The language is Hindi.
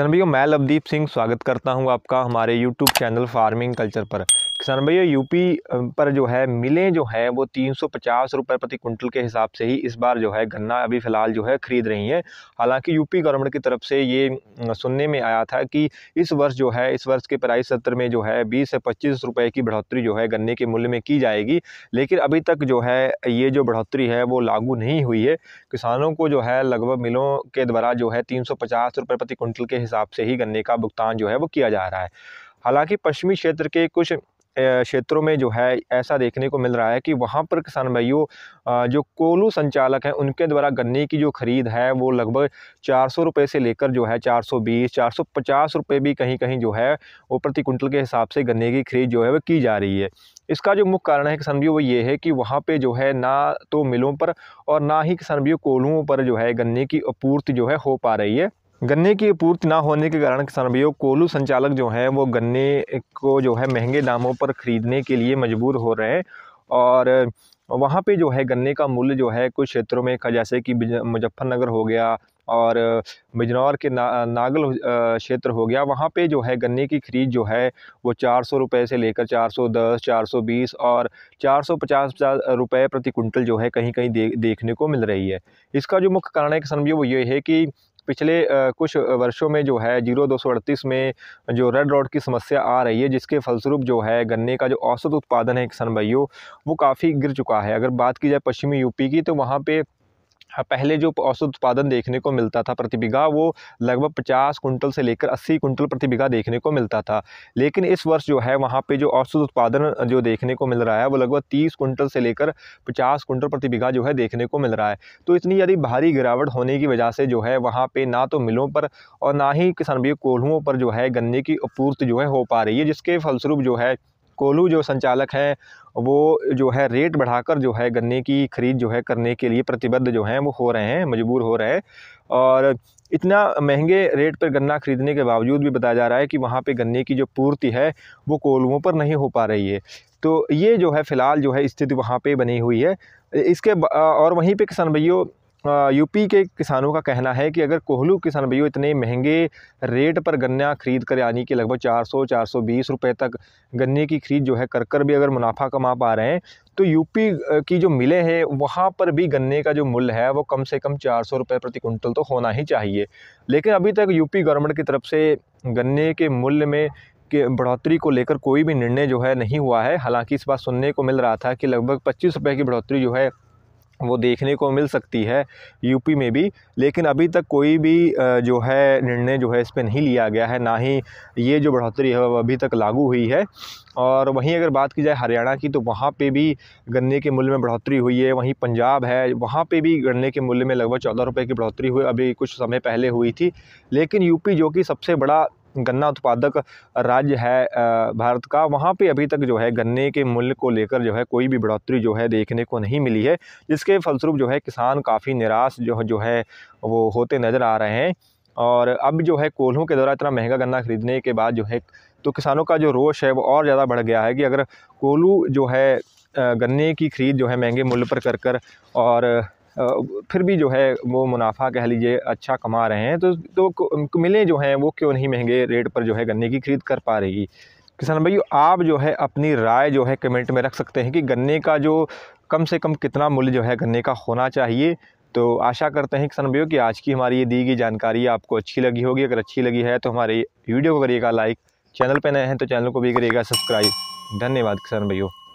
किसान भैया मैं लवदीप सिंह स्वागत करता हूं आपका हमारे YouTube चैनल फार्मिंग कल्चर पर किसान भैया यूपी पर जो है मिलें जो हैं वो तीन सौ पचास रुपये प्रति कुंटल के हिसाब से ही इस बार जो है गन्ना अभी फ़िलहाल जो है ख़रीद रही हैं हालांकि यूपी गवर्नमेंट की तरफ से ये सुनने में आया था कि इस वर्ष जो है इस वर्ष के प्राइस सत्र में जो है बीस से पच्चीस रुपये की बढ़ोतरी जो है गन्ने के मूल्य में की जाएगी लेकिन अभी तक जो है ये जो बढ़ोतरी है वो लागू नहीं हुई है किसानों को जो है लगभग मिलों के द्वारा जो है तीन सौ पचास रुपये प्रति कुंटल के हिसाब से ही गन्ने का भुगतान जो है वो किया जा रहा है हालांकि पश्चिमी क्षेत्र के कुछ क्षेत्रों में जो है ऐसा देखने को मिल रहा है कि वहाँ पर किसान भाइयों जो कोलू संचालक हैं उनके द्वारा गन्ने की जो खरीद है वो लगभग चार सौ रुपये से लेकर जो है चार सौ बीस चार सौ पचास रुपये भी कहीं कहीं जो है वो प्रति कुंटल के हिसाब से गन्ने की खरीद जो है वो की जा रही है इसका जो मुख्य कारण है किसान भाइयों वो ये है कि वहाँ पे जो है ना तो मिलों पर और ना ही किसान भाइयों कोलुओं पर जो है गन्ने की आपूर्ति जो है हो पा रही है गन्ने की आपूर्ति ना होने के कारण किसान भैया कोलू संचालक जो हैं वो गन्ने को जो है महंगे दामों पर ख़रीदने के लिए मजबूर हो रहे हैं और वहाँ पे जो है गन्ने का मूल्य जो है कुछ क्षेत्रों में जैसे कि मुजफ्फरनगर हो गया और बिजनौर के ना, नागल क्षेत्र हो गया वहाँ पे जो है गन्ने की खरीद जो है वो चार सौ रुपये से लेकर चार सौ दस चार सौ बीस और चार सौ पचास रुपये प्रति कुंटल जो है कहीं कहीं दे, देखने को मिल रही है इसका जो मुख्य कारण है किसान भैया वो ये है कि पिछले कुछ वर्षों में जो है जीरो दो सौ अड़तीस में जो रेड रॉड की समस्या आ रही है जिसके फलस्वरूप जो है गन्ने का जो औसत उत्पादन है किसान भाइयों वो काफ़ी गिर चुका है अगर बात की जाए पश्चिमी यूपी की तो वहाँ पर हाँ, पहले जो औसत उत्पादन देखने को मिलता था प्रति बीघा वो लगभग 50 कुंटल से लेकर 80 कुंटल प्रति बीघा देखने को मिलता था लेकिन इस वर्ष जो है वहाँ पे जो औसत उत्पादन जो देखने को मिल रहा है वो लगभग 30 कुंटल से लेकर 50 कुंटल प्रति बीघा जो है देखने को मिल रहा है तो इतनी यदि भारी गिरावट होने की वजह से जो है वहाँ पर ना तो मिलों पर और ना ही किसान भैया कोल्हुओं पर जो है गन्ने की आपूर्ति जो है हो पा रही है जिसके फलस्वरूप जो है कोलू जो संचालक हैं वो जो है रेट बढ़ाकर जो है गन्ने की खरीद जो है करने के लिए प्रतिबद्ध जो हैं वो हो रहे हैं मजबूर हो रहे हैं और इतना महंगे रेट पर गन्ना खरीदने के बावजूद भी बताया जा रहा है कि वहाँ पर गन्ने की जो पूर्ति है वो कोलुओं पर नहीं हो पा रही है तो ये जो है फ़िलहाल जो है स्थिति वहाँ पर बनी हुई है इसके और वहीं पर किसान भैया यूपी के किसानों का कहना है कि अगर कोहलू किसान भैया इतने महंगे रेट पर गन्ना खरीद कर यानी कि लगभग 400 420 रुपए तक गन्ने की खरीद जो है कर कर भी अगर मुनाफा कमा पा रहे हैं तो यूपी की जो मिले हैं वहाँ पर भी गन्ने का जो मूल्य है वो कम से कम चार सौ रुपये प्रति कुंटल तो होना ही चाहिए लेकिन अभी तक यूपी गवर्नमेंट की तरफ से गन्ने के मूल्य में के बढ़ोतरी को लेकर कोई भी निर्णय जो है नहीं हुआ है हालांकि इस बात सुनने को मिल रहा था कि लगभग पच्चीस रुपये की बढ़ोतरी जो है वो देखने को मिल सकती है यूपी में भी लेकिन अभी तक कोई भी जो है निर्णय जो है इस पर नहीं लिया गया है ना ही ये जो बढ़ोतरी है वो अभी तक लागू हुई है और वहीं अगर बात की जाए हरियाणा की तो वहाँ पे भी गन्ने के मूल्य में बढ़ोतरी हुई है वहीं पंजाब है वहाँ पे भी गन्ने के मूल्य में लगभग चौदह रुपये की बढ़ोतरी हुई अभी कुछ समय पहले हुई थी लेकिन यूपी जो कि सबसे बड़ा गन्ना उत्पादक राज्य है भारत का वहाँ पे अभी तक जो है गन्ने के मूल्य को लेकर जो है कोई भी बढ़ोतरी जो है देखने को नहीं मिली है जिसके फलस्वरूप जो है किसान काफ़ी निराश जो जो है वो होते नज़र आ रहे हैं और अब जो है कोल्हों के द्वारा इतना महंगा गन्ना खरीदने के बाद जो है तो किसानों का जो रोष है वो और ज़्यादा बढ़ गया है कि अगर कोल्हू जो है गन्ने की खरीद जो है महंगे मूल्य पर कर कर और फिर भी जो है वो मुनाफा कह लीजिए अच्छा कमा रहे हैं तो तो मिलें जो हैं वो क्यों नहीं महंगे रेट पर जो है गन्ने की खरीद कर पा रही किसान भाई आप जो है अपनी राय जो है कमेंट में रख सकते हैं कि गन्ने का जो कम से कम कितना मूल्य जो है गन्ने का होना चाहिए तो आशा करते हैं किसान भाइयों कि आज की हमारी ये दी गई जानकारी आपको अच्छी लगी होगी अगर अच्छी लगी है तो हमारे वीडियो को करिएगा लाइक चैनल पर नए हैं तो चैनल को भी करिएगा सब्सक्राइब धन्यवाद किसान भाइयों